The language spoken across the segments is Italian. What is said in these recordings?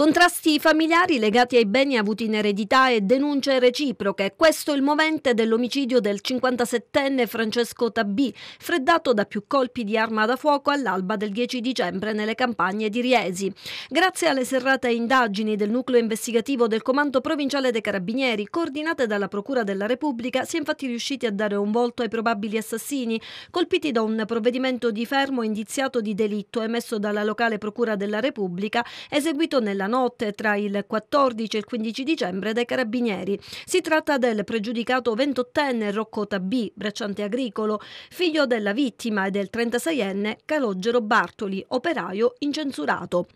Contrasti familiari legati ai beni avuti in eredità e denunce reciproche. Questo è il movente dell'omicidio del 57enne Francesco Tabì, freddato da più colpi di arma da fuoco all'alba del 10 dicembre nelle campagne di Riesi. Grazie alle serrate indagini del nucleo investigativo del Comando Provinciale dei Carabinieri, coordinate dalla Procura della Repubblica, si è infatti riusciti a dare un volto ai probabili assassini, colpiti da un provvedimento di fermo indiziato di delitto emesso dalla locale Procura della Repubblica, eseguito nella notte tra il 14 e il 15 dicembre dai carabinieri. Si tratta del pregiudicato 28enne Rocco Tabì, bracciante agricolo, figlio della vittima e del 36enne Calogero Bartoli, operaio incensurato.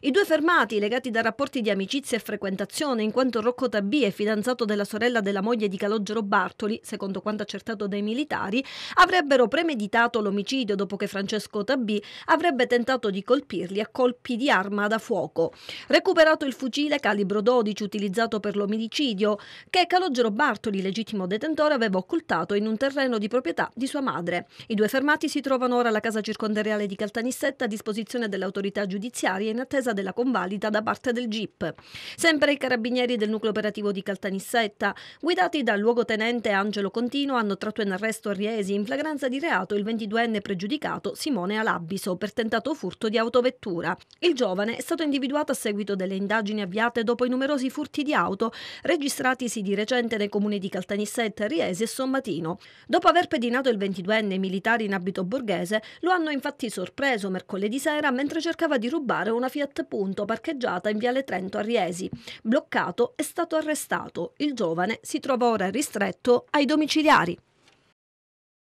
I due fermati, legati da rapporti di amicizia e frequentazione, in quanto Rocco Tabì è fidanzato della sorella della moglie di Calogero Bartoli, secondo quanto accertato dai militari, avrebbero premeditato l'omicidio dopo che Francesco Tabì avrebbe tentato di colpirli a colpi di arma da fuoco. Recuperato il fucile calibro 12 utilizzato per l'omicidio, che Calogero Bartoli, legittimo detentore, aveva occultato in un terreno di proprietà di sua madre. I due fermati si trovano ora alla casa circondariale di Caltanissetta a disposizione delle autorità giudiziarie in attesa della convalida da parte del GIP. Sempre i carabinieri del nucleo operativo di Caltanissetta, guidati dal luogotenente Angelo Contino, hanno tratto in arresto a Riesi in flagranza di reato il 22enne pregiudicato Simone Alabiso per tentato furto di autovettura. Il giovane è stato individuato a seguito delle indagini avviate dopo i numerosi furti di auto registratisi di recente nei comuni di Caltanissetta, Riesi e Sommatino. Dopo aver pedinato il 22enne militare in abito borghese, lo hanno infatti sorpreso mercoledì sera mentre cercava di rubare una finestra Fiat Punto parcheggiata in Viale Trento a Riesi. Bloccato è stato arrestato. Il giovane si trova ora ristretto ai domiciliari.